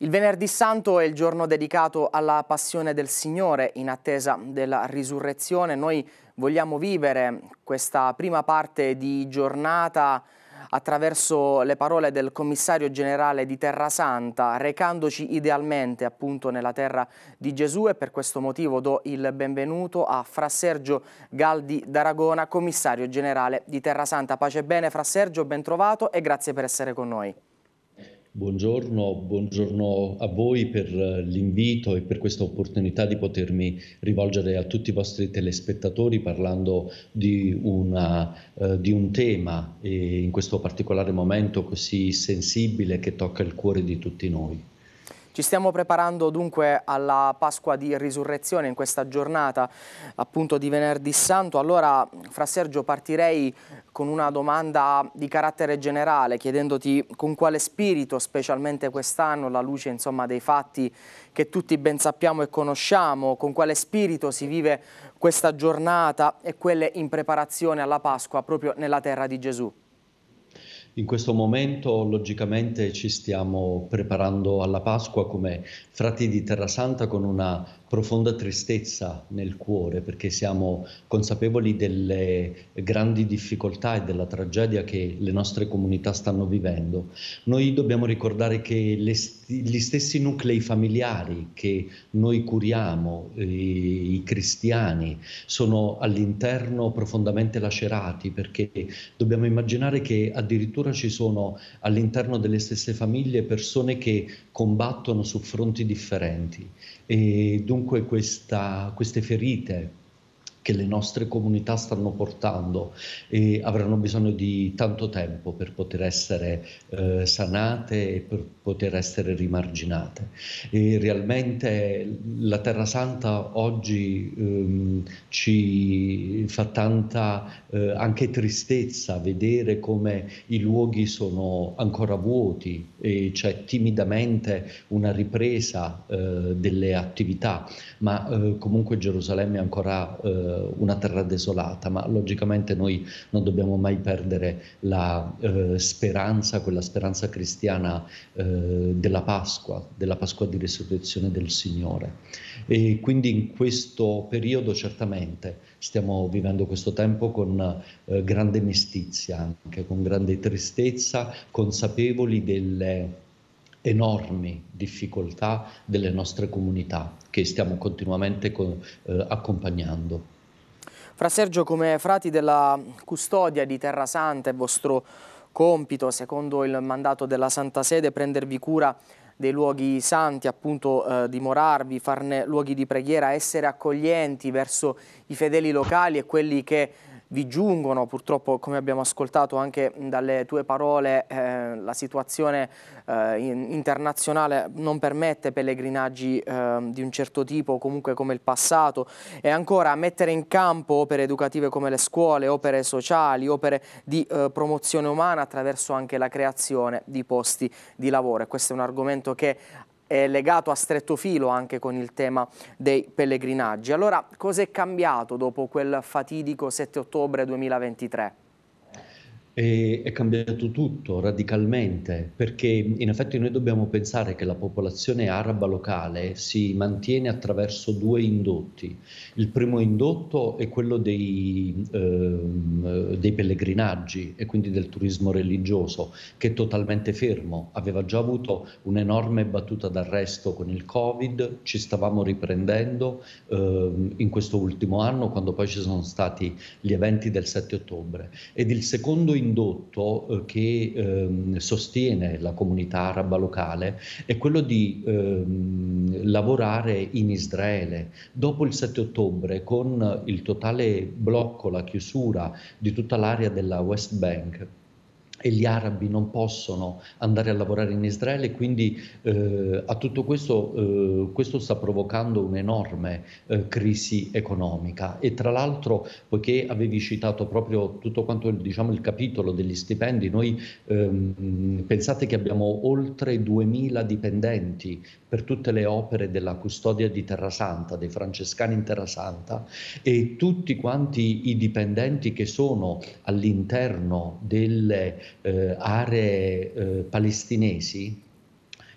Il venerdì santo è il giorno dedicato alla passione del Signore in attesa della risurrezione. Noi vogliamo vivere questa prima parte di giornata attraverso le parole del commissario generale di Terra Santa, recandoci idealmente appunto nella terra di Gesù e per questo motivo do il benvenuto a Fra Sergio Galdi d'Aragona, commissario generale di Terra Santa. Pace e bene Fra Sergio, ben trovato e grazie per essere con noi. Buongiorno, buongiorno, a voi per eh, l'invito e per questa opportunità di potermi rivolgere a tutti i vostri telespettatori parlando di, una, eh, di un tema e in questo particolare momento così sensibile che tocca il cuore di tutti noi. Ci stiamo preparando dunque alla Pasqua di Risurrezione in questa giornata appunto di Venerdì Santo. Allora, fra Sergio, partirei con una domanda di carattere generale, chiedendoti con quale spirito, specialmente quest'anno, alla luce insomma, dei fatti che tutti ben sappiamo e conosciamo, con quale spirito si vive questa giornata e quelle in preparazione alla Pasqua proprio nella terra di Gesù. In questo momento logicamente ci stiamo preparando alla Pasqua come frati di Terra Santa con una profonda tristezza nel cuore perché siamo consapevoli delle grandi difficoltà e della tragedia che le nostre comunità stanno vivendo. Noi dobbiamo ricordare che le, gli stessi nuclei familiari che noi curiamo, i, i cristiani, sono all'interno profondamente lacerati perché dobbiamo immaginare che addirittura ci sono all'interno delle stesse famiglie persone che combattono su fronti differenti. E dunque comunque questa, queste ferite che le nostre comunità stanno portando e avranno bisogno di tanto tempo per poter essere eh, sanate e per poter essere rimarginate. E realmente la Terra Santa oggi ehm, ci fa tanta eh, anche tristezza vedere come i luoghi sono ancora vuoti e c'è timidamente una ripresa eh, delle attività, ma eh, comunque Gerusalemme è ancora eh, eh, una terra desolata, ma logicamente noi non dobbiamo mai perdere la eh, speranza, quella speranza cristiana eh, della Pasqua, della Pasqua di risurrezione del Signore. E quindi in questo periodo certamente stiamo vivendo questo tempo con eh, grande mestizia, anche con grande tristezza, consapevoli delle enormi difficoltà delle nostre comunità che stiamo continuamente co- eh, accompagnando. Fra Sergio, come frati della custodia di Terra Santa, è vostro compito, secondo il mandato della Santa Sede, prendervi cura dei luoghi santi, appunto eh, dimorarvi, farne luoghi di preghiera, essere accoglienti verso i fedeli locali e quelli che vi giungono, purtroppo come abbiamo ascoltato anche dalle tue parole eh, la situazione eh, internazionale non permette pellegrinaggi eh, di un certo tipo, comunque come il passato e ancora mettere in campo opere educative come le scuole, opere sociali, opere di eh, promozione umana attraverso anche la creazione di posti di lavoro e questo è un argomento che è legato a stretto filo anche con il tema dei pellegrinaggi. Allora, cosa è cambiato dopo quel fatidico 7 ottobre 2023? E è cambiato tutto radicalmente perché in effetti noi dobbiamo pensare che la popolazione araba locale si mantiene attraverso due indotti. Il primo indotto è quello dei, ehm, dei pellegrinaggi e quindi del turismo religioso che è totalmente fermo. Aveva già avuto un'enorme battuta d'arresto con il Covid, ci stavamo riprendendo ehm, in questo ultimo anno quando poi ci sono stati gli eventi del 7 ottobre. Ed il secondo indotto indotto eh, che ehm, sostiene la comunità araba locale è quello di ehm, lavorare in Israele. Dopo il 7 ottobre, con il totale blocco, la chiusura di tutta l'area della West Bank, e gli arabi non possono andare a lavorare in Israele, quindi eh, a tutto questo, eh, questo sta provocando un'enorme eh, crisi economica e tra l'altro poiché avevi citato proprio tutto quanto diciamo, il capitolo degli stipendi, noi ehm, pensate che abbiamo oltre 2000 dipendenti per tutte le opere della custodia di Terra Santa, dei francescani in Terra Santa, e tutti quanti i dipendenti che sono all'interno delle eh, aree eh, palestinesi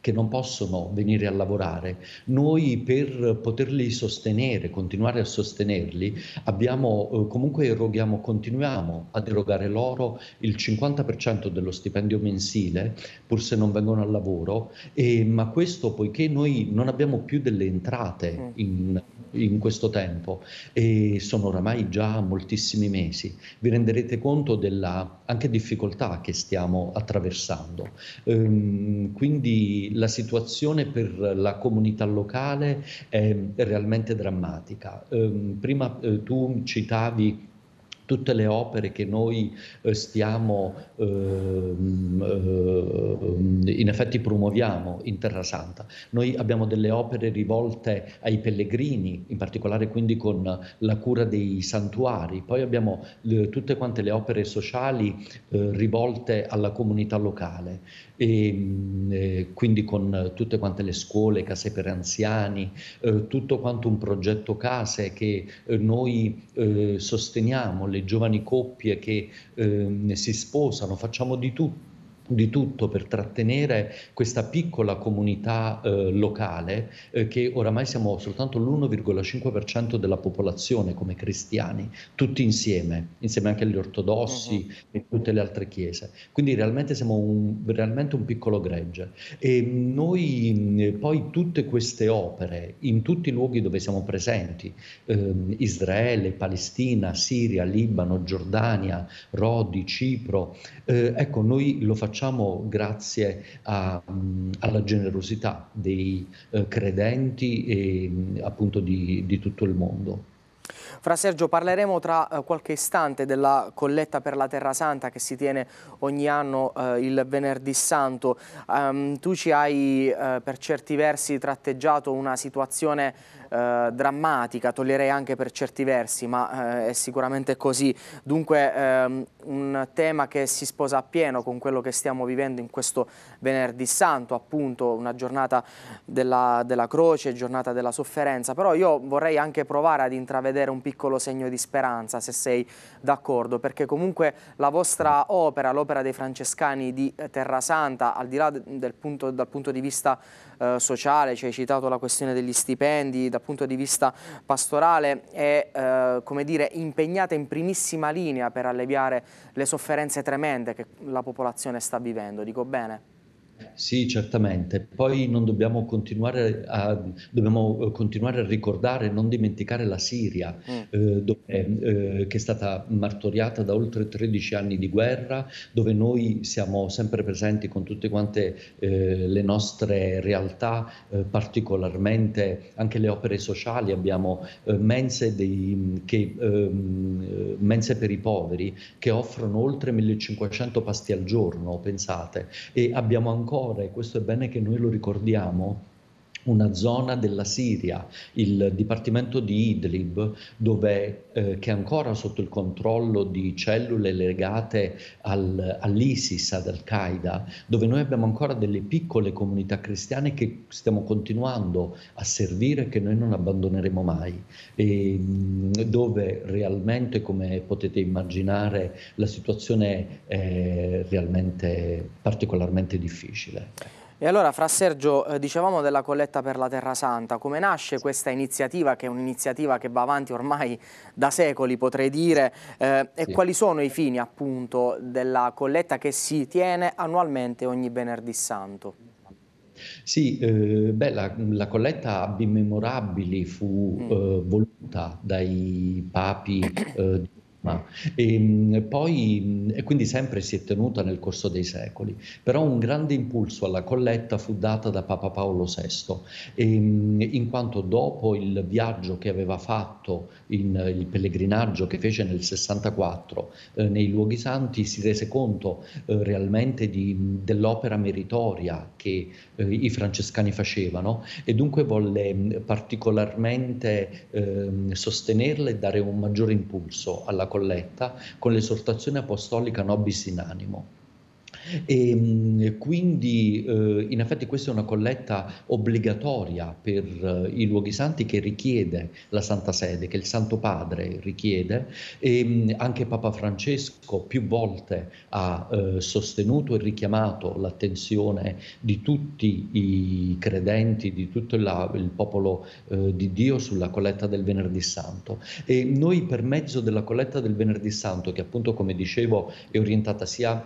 che non possono venire a lavorare. Noi per poterli sostenere, continuare a sostenerli, abbiamo, eh, comunque eroghiamo, continuiamo ad erogare loro il 50% dello stipendio mensile, pur se non vengono al lavoro, e, ma questo poiché noi non abbiamo più delle entrate mm. in, in questo tempo e sono oramai già moltissimi mesi, vi renderete conto della anche difficoltà che stiamo attraversando. Ehm, quindi la situazione per la comunità locale è realmente drammatica. Ehm, prima eh, tu citavi tutte le opere che noi eh, stiamo eh, in effetti promuoviamo in Terra Santa. Noi abbiamo delle opere rivolte ai pellegrini, in particolare quindi con la cura dei santuari, poi abbiamo le, tutte quante le opere sociali eh, rivolte alla comunità locale, e, ehm, eh, quindi con tutte quante le scuole, case per anziani, eh, tutto quanto un progetto case che eh, noi sosteniamo, le le giovani coppie che eh, si sposano, facciamo di tutto di tutto per trattenere questa piccola comunità eh, locale eh, che oramai siamo soltanto l'1,5% della popolazione come cristiani, tutti insieme, insieme anche agli ortodossi uh-huh. Mhm. e tutte le altre chiese. Quindi realmente siamo un, realmente un piccolo gregge. E noi poi tutte queste opere in tutti i luoghi dove siamo presenti, eh, Israele, Palestina, Siria, Libano, Giordania, Rodi, Cipro, eh, ecco noi lo facciamo facciamo grazie a, alla generosità dei eh, credenti e appunto di, di tutto il mondo. Fra Sergio parleremo tra eh, qualche istante della colletta per la Terra Santa che si tiene ogni anno eh, il venerdì santo. Um, tu ci hai eh, per certi versi tratteggiato una situazione eh, drammatica, toglierei anche per certi versi, ma eh, è sicuramente così. Dunque ehm, un tema che si sposa appieno con quello che stiamo vivendo in questo venerdì santo, appunto una giornata della, della croce, giornata della sofferenza, però io vorrei anche provare ad intravedere un piccolo segno di speranza, se sei d'accordo, perché comunque la vostra opera, l'opera dei francescani di eh, Terra Santa, al di là del punto, dal punto di vista eh, sociale, ci hai citato la questione degli stipendi dal punto di vista pastorale, è eh, come dire, impegnata in primissima linea per alleviare le sofferenze tremende che la popolazione sta vivendo, dico bene? Sì, certamente. Poi non dobbiamo continuare a, dobbiamo eh, continuare a ricordare, non dimenticare la Siria, mm. eh, dove, eh, che è stata martoriata da oltre 13 anni di guerra, dove noi siamo sempre presenti con tutte quante eh, le nostre realtà, eh, particolarmente anche le opere sociali. Abbiamo eh, mense, dei, che, ehm, mense, per i poveri che offrono oltre 1500 pasti al giorno, pensate, e abbiamo ancora amore, questo è bene che noi lo ricordiamo, una zona della Siria, il dipartimento di Idlib, dove, eh, che è ancora sotto il controllo di cellule legate al, all'ISIS, ad Al-Qaeda, dove noi abbiamo ancora delle piccole comunità cristiane che stiamo continuando a servire, e che noi non abbandoneremo mai, e, dove realmente, come potete immaginare, la situazione è eh, realmente particolarmente difficile. E allora, fra Sergio, eh, dicevamo della colletta per la Terra Santa, come nasce questa iniziativa, che è un'iniziativa che va avanti ormai da secoli, potrei dire, eh, e sì. quali sono i fini appunto della colletta che si tiene annualmente ogni venerdì santo? Sì, eh, beh, la, la, colletta Abbi Memorabili fu mm. eh, voluta dai papi eh, di ma, mm. e, ehm, poi, mm, e quindi sempre si è tenuta nel corso dei secoli, però un grande impulso alla colletta fu data da Papa Paolo VI, e, ehm, in quanto dopo il viaggio che aveva fatto, in, eh, il pellegrinaggio che fece nel 64 eh, nei luoghi santi, si rese conto eh, realmente di, mm, dell'opera meritoria che eh, i francescani facevano e dunque volle particolarmente ehm, sostenerla e dare un maggiore impulso alla colletta colletta con l'esortazione apostolica Nobis in animo. E ehm, quindi eh, in effetti questa è una colletta obbligatoria per eh, i luoghi santi che richiede la Santa Sede, che il Santo Padre richiede e ehm, anche Papa Francesco più volte ha eh, sostenuto e richiamato l'attenzione di tutti i credenti, di tutto la, il popolo eh, di Dio sulla colletta del Venerdì Santo e noi per mezzo della colletta del Venerdì Santo che appunto come dicevo è orientata sia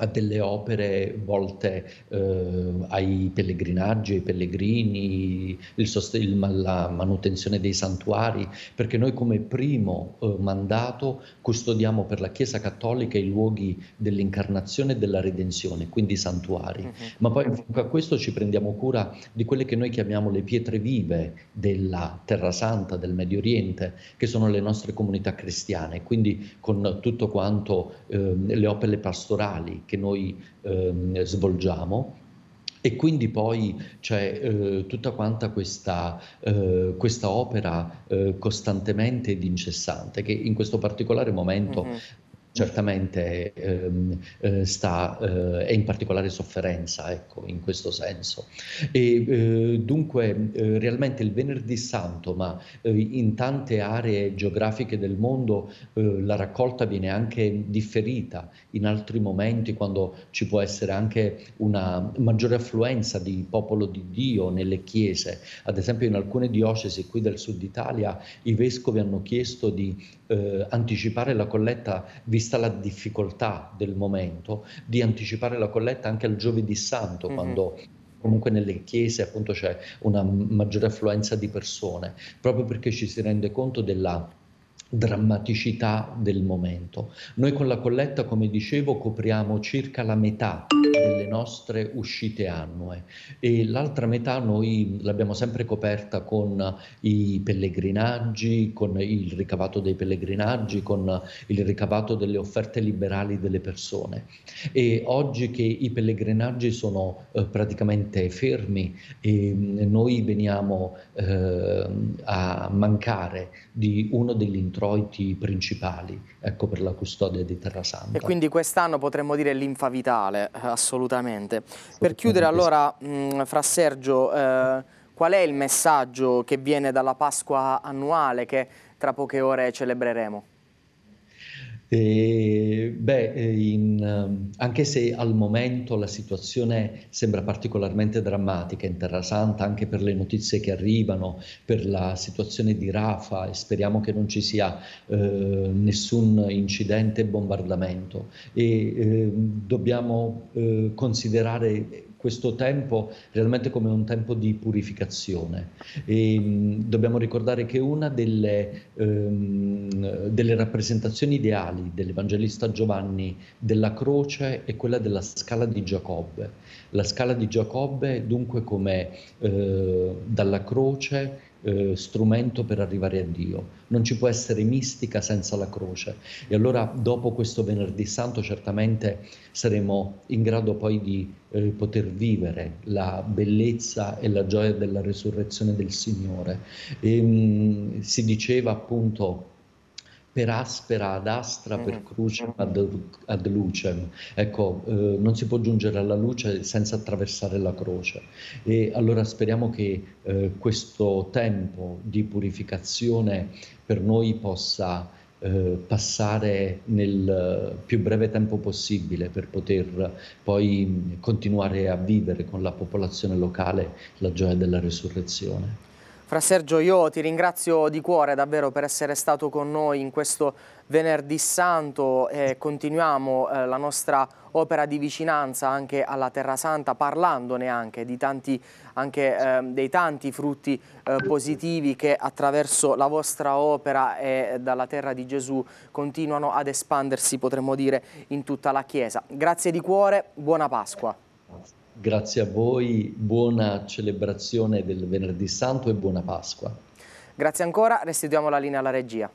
a delle opere volte eh, ai pellegrinaggi, ai pellegrini, sostegno, la manutenzione dei santuari, perché noi come primo eh, mandato custodiamo per la Chiesa Cattolica i luoghi dell'incarnazione e della redenzione, quindi i santuari. Uh-huh. Ma poi a questo ci prendiamo cura di quelle che noi chiamiamo le pietre vive della Terra Santa, del Medio Oriente, che sono le nostre comunità cristiane, quindi con tutto quanto eh, le opere pastorali che noi ehm, svolgiamo. E quindi poi c'è eh, tutta quanta questa, eh, questa opera eh, costantemente ed incessante che in questo particolare momento mm-hmm certamente ehm, eh, sta, eh, è in particolare sofferenza, ecco, in questo senso. E, eh, dunque, eh, realmente il Venerdì Santo, ma eh, in tante aree geografiche del mondo eh, la raccolta viene anche differita in altri momenti quando ci può essere anche una maggiore affluenza di popolo di Dio nelle chiese. Ad esempio in alcune diocesi qui del sud Italia i vescovi hanno chiesto di anticipare la colletta vista vista la difficoltà del momento, di anticipare la colletta anche al giovedì santo, mm-hmm. quando comunque nelle chiese appunto c'è una maggiore affluenza di persone, proprio perché ci si rende conto della drammaticità del momento. Noi con la colletta, come dicevo, copriamo circa la metà delle nostre uscite annue e l'altra metà noi l'abbiamo sempre coperta con i pellegrinaggi, con il ricavato dei pellegrinaggi, con il ricavato delle offerte liberali delle persone. E oggi che i pellegrinaggi sono eh, praticamente fermi e mm, noi veniamo eh, a mancare di uno degli intorni introiti principali ecco, per la custodia di Terra Santa. E quindi quest'anno potremmo dire linfa vitale, assolutamente. Eh, assolutamente. Per chiudere allora, mh, mm, fra Sergio, eh, qual è il messaggio che viene dalla Pasqua annuale che tra poche ore celebreremo? Eh, beh, in, ehm, anche se al momento la situazione sembra particolarmente drammatica in Terra Santa, anche per le notizie che arrivano, per la situazione di Rafa, e speriamo che non ci sia eh, nessun incidente bombardamento, e bombardamento, ehm, dobbiamo eh, considerare questo tempo realmente come un tempo di purificazione. E, mm, dobbiamo ricordare che una delle, ehm, delle rappresentazioni ideali dell'Evangelista Giovanni della croce è quella della scala di Giacobbe. La scala di Giacobbe dunque come eh, dalla croce eh, strumento per arrivare a Dio, non ci può essere mistica senza la croce. E allora dopo questo venerdì santo certamente saremo in grado poi di eh, poter vivere la bellezza e la gioia della resurrezione del Signore. E, ehm, mh, si diceva appunto per aspera ad astra per mm-hmm. crucem mm-hmm. ad, ad lucem. Ecco, eh, non si può giungere alla luce senza attraversare la croce. E allora speriamo che eh, questo tempo di purificazione per noi possa eh, passare nel più breve tempo possibile per poter poi continuare a vivere con la popolazione locale la gioia della resurrezione. Fra Sergio, io ti ringrazio di cuore davvero per essere stato con noi in questo venerdì santo e continuiamo eh, la nostra opera di vicinanza anche alla Terra Santa parlandone anche, tanti, anche eh, dei tanti frutti eh, positivi che attraverso la vostra opera e dalla terra di Gesù continuano ad espandersi potremmo dire in tutta la Chiesa. Grazie di cuore, buona Pasqua. Grazie a voi, buona celebrazione del Venerdì Santo e buona Pasqua. Grazie ancora, restituiamo la linea alla regia.